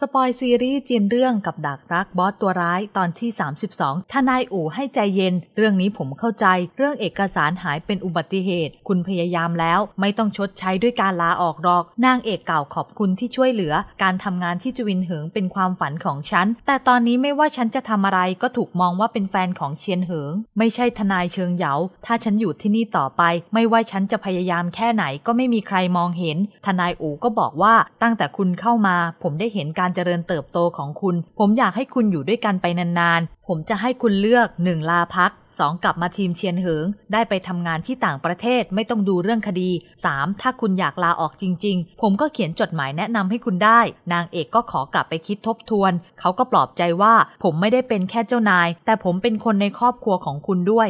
สปอยซีรีส์จีนเรื่องกับดักรักบอสตัวร้ายตอนที่ 32 ทนายอู่ให้ใจเย็น เรื่องนี้ผมเข้าใจ เรื่องเอกสารหายเป็นอุบัติเหตุ คุณพยายามแล้ว ไม่ต้องชดใช้ด้วยการลาออกหรอกนางเอกเก่าขอบคุณที่ช่วยเหลือ การทำงานที่จุวินเหิงเป็นความฝันของฉัน แต่ตอนนี้ไม่ว่าฉันจะทำอะไรก็ถูกมองว่าเป็นแฟนของเชียนเหิง ไม่ใช่ทนายเชิงเหยาถ้าฉันอยู่ที่นี่ต่อไป ไม่ว่าฉันจะพยายามแค่ไหนก็ไม่มีใครมองเห็น ทนายอู่ก็บอกว่าตั้งแต่คุณเข้ามา ผมได้เห็นการการเจริญเติบโตของคุณ ผมอยากให้คุณอยู่ด้วยกันไปนานผมจะให้คุณเลือก 1. ลาพัก 2. กลับมาทีมเชียนเหิงได้ไปทำงานที่ต่างประเทศไม่ต้องดูเรื่องคดี 3. ถ้าคุณอยากลาออกจริง ๆ ผมก็เขียนจดหมายแนะนำให้คุณได้ นางเอกก็ขอกลับไปคิดทบทวน เขาก็ปลอบใจว่า ผมไม่ได้เป็นแค่เจ้านาย แต่ผมเป็นคนในครอบครัวของคุณด้วย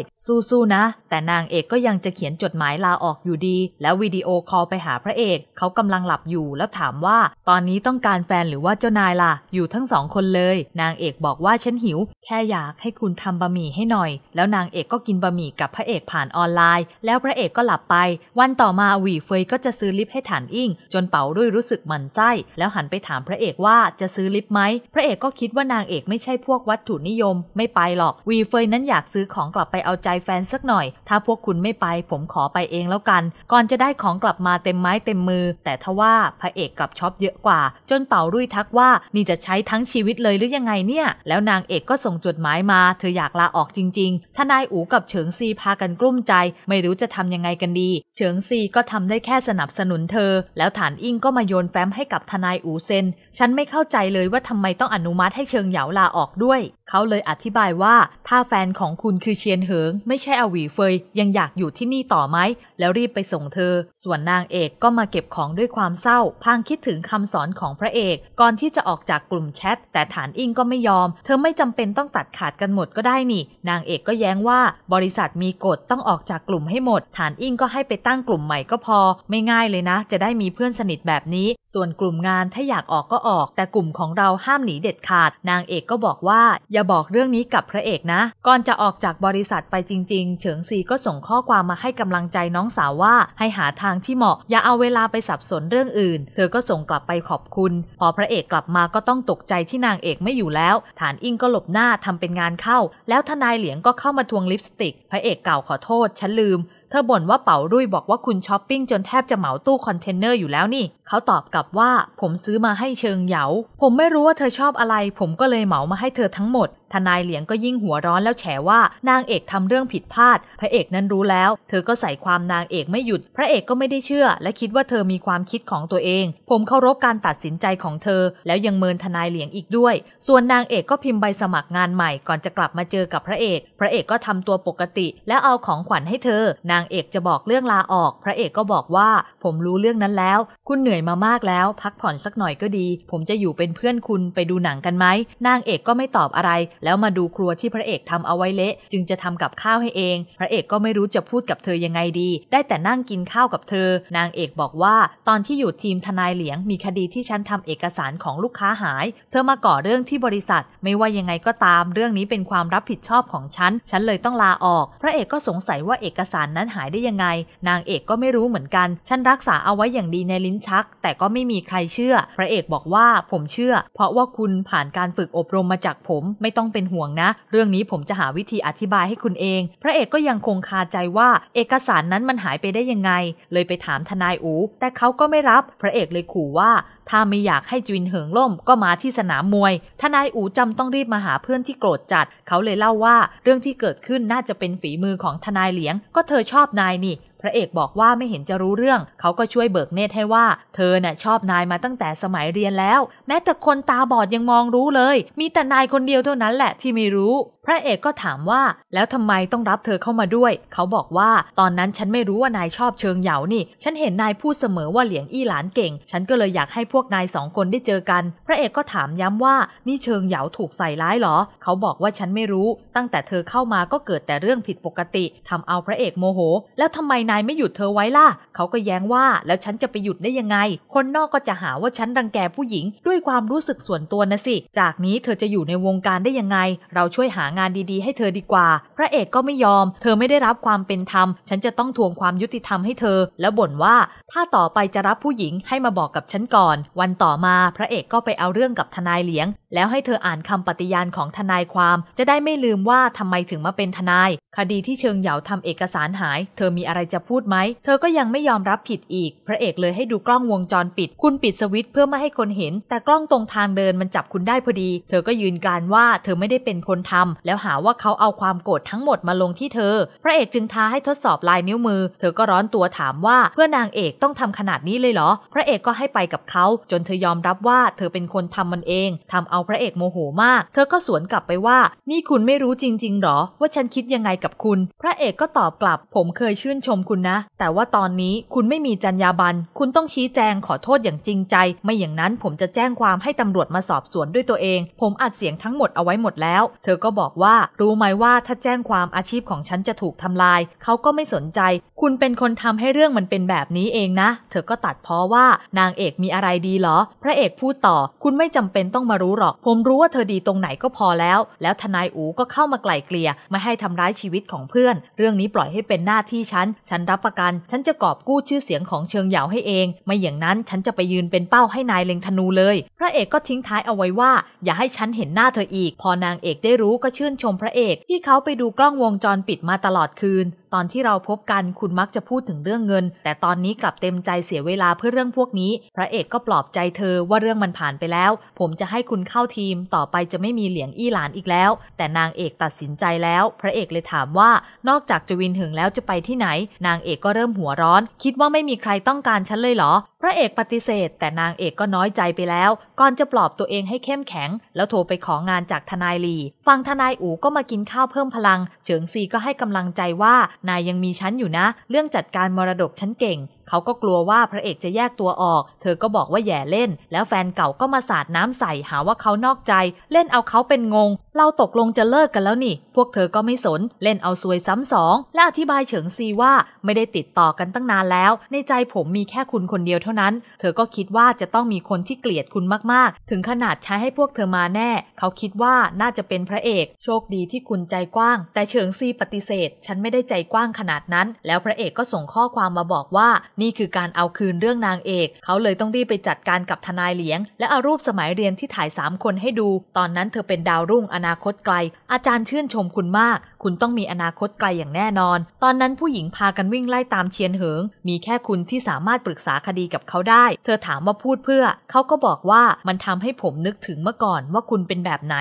สู้ๆนะ แต่นางเอกก็ยังจะเขียนจดหมายลาออกอยู่ดี แล้ววิดีโอคอลไปหาพระเอกเขากำลังหลับอยู่แล้วถามว่า ตอนนี้ต้องการแฟนหรือว่าเจ้านายล่ะอยู่ทั้งสองคนเลย นางเอกบอกว่าฉันหิว แค่อยากให้คุณทำบะหมี่ให้หน่อย แล้วนางเอกก็กินบะหมี่กับพระเอกผ่านออนไลน์ แล้วพระเอกก็หลับไป วันต่อมาหวี่เฟยก็จะซื้อลิฟต์ให้ฐานอิ่ง จนเป๋าด้วยรู้สึกมันใจ แล้วหันไปถามพระเอกว่าจะซื้อลิฟต์ไหม พระเอกก็คิดว่านางเอกไม่ใช่พวกวัตถุนิยม ไม่ไปหรอกหวี่เฟยนั้นอยากซื้อของกลับไปเอาใจแฟนสักหน่อย ถ้าพวกคุณไม่ไป ผมขอไปเองแล้วกัน ก่อนจะได้ของกลับมาเต็มไม้เต็มมือ แต่ทว่าพระเอกกลับช็อปเยอะกว่า จนเป๋ารุ่ยทักว่า นี่จะใช้ทั้งชีวิตเลยหรือยังไงเนี่ย แล้วนางเอกก็ส่งจดหมายมาเธออยากลาออกจริง ๆ ทนายอูกับเฉิงซีพากันกลุ้มใจไม่รู้จะทำยังไงกันดี เฉิงซีก็ทำได้แค่สนับสนุนเธอ แล้วฐานอิงก็มาโยนแฟ้มให้กับทนายอูเซนฉันไม่เข้าใจเลยว่าทำไมต้องอนุมัติให้เชิงเหยาลาออกด้วย เขาเลยอธิบายว่าถ้าแฟนของคุณคือเชียนเหิง ไม่ใช่อวีเฟยยังอยากอยู่ที่นี่ต่อไหมแล้วรีบไปส่งเธอ ส่วนนางเอกก็มาเก็บของด้วยความเศร้าพางคิดถึงคำสอนของพระเอก ก่อนที่จะออกจากกลุ่มแชทแต่ฐานอิงก็ไม่ยอม เธอไม่จำเป็นต้องตัดทขาดกันหมดก็ได้นี่ นางเอกก็แย้งว่า บริษัทมีกฎต้องออกจากกลุ่มให้หมด ฐานอิงก็ให้ไปตั้งกลุ่มใหม่ก็พอไม่ง่ายเลยนะ จะได้มีเพื่อนสนิทแบบนี้ ส่วนกลุ่มงานถ้าอยากออกก็ออก แต่กลุ่มของเราห้ามหนีเด็ดขาด นางเอกก็บอกว่า อย่าบอกเรื่องนี้กับพระเอกนะ ก่อนจะออกจากบริษัทไปจริง ๆ เฉิงซีก็ส่งข้อความมาให้กำลังใจน้องสาวว่า ให้หาทางที่เหมาะอย่าเอาเวลาไปสับสนเรื่องอื่น เธอก็ส่งกลับไปขอบคุณ พอพระเอกกลับมาก็ต้องตกใจที่นางเอกไม่อยู่แล้ว ฐานอิงก็หลบหน้าทำทำเป็นงานเข้า แล้วทนายเหลียงก็เข้ามาทวงลิปสติก พระเอกเก่าขอโทษ ฉันลืม เธอบ่นว่าเป๋ารุ่ยบอกว่าคุณช้อปปิ้ง จนแทบจะเหมาตู้คอนเทนเนอร์อยู่แล้วนี่ เขาตอบกลับว่า ผมซื้อมาให้เชิงเหยา ผมไม่รู้ว่าเธอชอบอะไร ผมก็เลยเหมามาให้เธอทั้งหมดทนายเหลียงก็ยิ่งหัวร้อนแล้วแฉว่า นางเอกทำเรื่องผิดพลาด พระเอกนั้นรู้แล้ว เธอก็ใส่ความนางเอกไม่หยุด พระเอกก็ไม่ได้เชื่อและคิดว่าเธอมีความคิดของตัวเอง ผมเคารพการตัดสินใจของเธอ แล้วยังเมินทนายเหลียงอีกด้วย ส่วนนางเอกก็พิมพ์ใบสมัครงานใหม่ก่อนจะกลับมาเจอกับพระเอก พระเอกก็ทำตัวปกติแล้วเอาของขวัญให้เธอ นางเอกจะบอกเรื่องลาออก พระเอกก็บอกว่า ผมรู้เรื่องนั้นแล้ว คุณเหนื่อยมามากแล้วพักผ่อนสักหน่อยก็ดี ผมจะอยู่เป็นเพื่อนคุณไปดูหนังกันไหมนางเอกก็ไม่ตอบอะไรแล้วมาดูครัวที่พระเอกทำเอาไว้เละ จึงจะทำกับข้าวให้เอง พระเอกก็ไม่รู้จะพูดกับเธอยังไงดี ได้แต่นั่งกินข้าวกับเธอ นางเอกบอกว่าตอนที่อยู่ทีมทนายเหลียงมีคดีที่ฉันทำเอกสารของลูกค้าหาย เธอมาก่อเรื่องที่บริษัท ไม่ว่ายังไงก็ตาม เรื่องนี้เป็นความรับผิดชอบของฉันฉันเลยต้องลาออก พระเอกก็สงสัยว่าเอกสารนั้นหายได้ยังไง นางเอกก็ไม่รู้เหมือนกันฉันรักษาเอาไว้อย่างดีในลิ้นชัก แต่ก็ไม่มีใครเชื่อ พระเอกบอกว่าผมเชื่อ เพราะว่าคุณผ่านการฝึกอบรมมาจากผมไม่ต้องเป็นห่วงนะ เรื่องนี้ผมจะหาวิธีอธิบายให้คุณเอง พระเอกก็ยังคงคาใจว่า เอกสารนั้นมันหายไปได้ยังไง เลยไปถามทนายอู แต่เขาก็ไม่รับ พระเอกเลยขู่ว่าถ้าไม่อยากให้จินเหิงล่ม ก็มาที่สนามมวย ทนายอูจำต้องรีบมาหาเพื่อนที่โกรธจัดเขาเลยเล่าว่า เรื่องที่เกิดขึ้นน่าจะเป็นฝีมือของทนายเหลียง ก็เธอชอบนายนี่พระเอกบอกว่าไม่เห็นจะรู้เรื่อง เขาก็ช่วยเบิกเนตรให้ว่า เธอน่ะชอบนายมาตั้งแต่สมัยเรียนแล้ว แม้แต่คนตาบอดยังมองรู้เลย มีแต่นายคนเดียวเท่านั้นแหละที่ไม่รู้ พระเอกก็ถามว่า แล้วทำไมต้องรับเธอเข้ามาด้วย เขาบอกว่าตอนนั้นฉันไม่รู้ว่านายชอบเชิงเหยานี่ ฉันเห็นนายพูดเสมอว่าเหลียงอี้หลานเก่ง ฉันก็เลยอยากให้พวกนายสองคนได้เจอกัน พระเอกก็ถามย้ำว่า นี่เชิงเหยาถูกใส่ร้ายหรอ เขาบอกว่าฉันไม่รู้ ตั้งแต่เธอเข้ามาก็เกิดแต่เรื่องผิดปกติทำเอาพระเอกโมโห แล้วทำไมนนายไม่หยุดเธอไว้ล่ะ เขาก็แย้งว่า แล้วฉันจะไปหยุดได้ยังไง คนนอกก็จะหาว่าฉันรังแกผู้หญิง ด้วยความรู้สึกส่วนตัวนะสิ จากนี้เธอจะอยู่ในวงการได้ยังไง เราช่วยหางานดีๆ ให้เธอดีกว่า พระเอกก็ไม่ยอม เธอไม่ได้รับความเป็นธรรม ฉันจะต้องทวงความยุติธรรมให้เธอ แล้วบ่นว่า ถ้าต่อไปจะรับผู้หญิงให้มาบอกกับฉันก่อน วันต่อมาพระเอกก็ไปเอาเรื่องกับทนายเหลียงแล้วให้เธออ่านคำปฏิญาณของทนายความ จะได้ไม่ลืมว่าทำไมถึงมาเป็นทนายคดีที่เชิงเหยาทำเอกสารหาย เธอมีอะไรจะพูดไหมเธอก็ยังไม่ยอมรับผิดอีก พระเอกเลยให้ดูกล้องวงจรปิดคุณปิดสวิตช์เพื่อไม่ให้คนเห็น แต่กล้องตรงทางเดินมันจับคุณได้พอดี เธอก็ยืนการว่า เธอไม่ได้เป็นคนทำแล้วหาว่าเขาเอาความโกรธทั้งหมดมาลงที่เธอ พระเอกจึงท้าให้ทดสอบลายนิ้วมือเธอก็ร้อนตัวถามว่าเพื่อนางเอกต้องทำขนาดนี้เลยเหรอพระเอกก็ให้ไปกับเขา จนเธอยอมรับว่าเธอเป็นคนทำมันเองทำเอาพระเอกโมโหมาก เธอก็สวนกลับไปว่า นี่คุณไม่รู้จริงๆหรอ ว่าฉันคิดยังไงกับคุณ พระเอกก็ตอบกลับ ผมเคยชื่นชมคุณนะ แต่ว่าตอนนี้คุณไม่มีจรรยาบรรณ คุณต้องชี้แจงขอโทษอย่างจริงใจ ไม่อย่างนั้นผมจะแจ้งความให้ตำรวจมาสอบสวนด้วยตัวเอง ผมอัดเสียงทั้งหมดเอาไว้หมดแล้ว เธอก็บอกว่า รู้ไหมว่าถ้าแจ้งความอาชีพของฉันจะถูกทำลาย เขาก็ไม่สนใจคุณเป็นคนทำให้เรื่องมันเป็นแบบนี้เองนะ เธอก็ตัดเพราะว่านางเอกมีอะไรดีหรอ พระเอกพูดต่อ คุณไม่จำเป็นต้องมารู้หรอก ผมรู้ว่าเธอดีตรงไหนก็พอแล้ว แล้วทนายอูก็เข้ามาไกล่เกลี่ยไม่ให้ทำร้ายชีวิตของเพื่อน เรื่องนี้ปล่อยให้เป็นหน้าที่ฉัน ฉันรับประกัน ฉันจะกอบกู้ชื่อเสียงของเชิงเหยาให้เอง ไม่อย่างนั้นฉันจะไปยืนเป็นเป้าให้นายเล็งธนูเลย พระเอกก็ทิ้งท้ายเอาไว้ว่า อย่าให้ฉันเห็นหน้าเธออีก พอนางเอกได้รู้ก็ชื่นชม พระเอกที่เขาไปดูกล้องวงจรปิดมาตลอดคืนตอนที่เราพบกัน คุณมักจะพูดถึงเรื่องเงิน แต่ตอนนี้กลับเต็มใจเสียเวลาเพื่อเรื่องพวกนี้ พระเอกก็ปลอบใจเธอว่าเรื่องมันผ่านไปแล้ว ผมจะให้คุณเข้าทีม ต่อไปจะไม่มีเหลียงอี้หลานอีกแล้ว แต่นางเอกตัดสินใจแล้ว พระเอกเลยถามว่า นอกจากจะวินหึงแล้วจะไปที่ไหน นางเอกก็เริ่มหัวร้อน คิดว่าไม่มีใครต้องการฉันเลยเหรอ พระเอกปฏิเสธ แต่นางเอกก็น้อยใจไปแล้ว ก่อนจะปลอบตัวเองให้เข้มแข็ง แล้วโทรไปของานจากทนายลี ฟังทนายอูก็มากินข้าวเพิ่มพลัง เฉิงซีก็ให้กำลังใจว่านายยังมีชั้นอยู่นะ เรื่องจัดการมรดกชั้นเก่งเขาก็กลัวว่าพระเอกจะแยกตัวออก เธอก็บอกว่าแย่เล่น แล้วแฟนเก่าก็มาสาดน้ำใส่หาว่าเขานอกใจ เล่นเอาเขาเป็นงง เราตกลงจะเลิกกันแล้วนี่ พวกเธอก็ไม่สน เล่นเอาซวยซ้ำสอง และอธิบายเฉิงซีว่าไม่ได้ติดต่อกันตั้งนานแล้ว ในใจผมมีแค่คุณคนเดียวเท่านั้น เธอก็คิดว่าจะต้องมีคนที่เกลียดคุณมากๆ ถึงขนาดใช้ให้พวกเธอมาแน่ เขาคิดว่าน่าจะเป็นพระเอก โชคดีที่คุณใจกว้าง แต่เฉิงซีปฏิเสธ ฉันไม่ได้ใจกว้างขนาดนั้น แล้วพระเอกก็ส่งข้อความมาบอกว่านี่คือการเอาคืนเรื่องนางเอก เขาเลยต้องรีบไปจัดการกับทนายเหลียง และเอารูปสมัยเรียนที่ถ่าย3คนให้ดู ตอนนั้นเธอเป็นดาวรุ่งอนาคตไกล อาจารย์ชื่นชมคุณมาก คุณต้องมีอนาคตไกลอย่างแน่นอน ตอนนั้นผู้หญิงพากันวิ่งไล่ตามเชียนเหิง มีแค่คุณที่สามารถปรึกษาคดีกับเขาได้ เธอถามว่าพูดเพื่อ เขาก็บอกว่ามันทำให้ผมนึกถึงเมื่อก่อนว่าคุณเป็นแบบไหน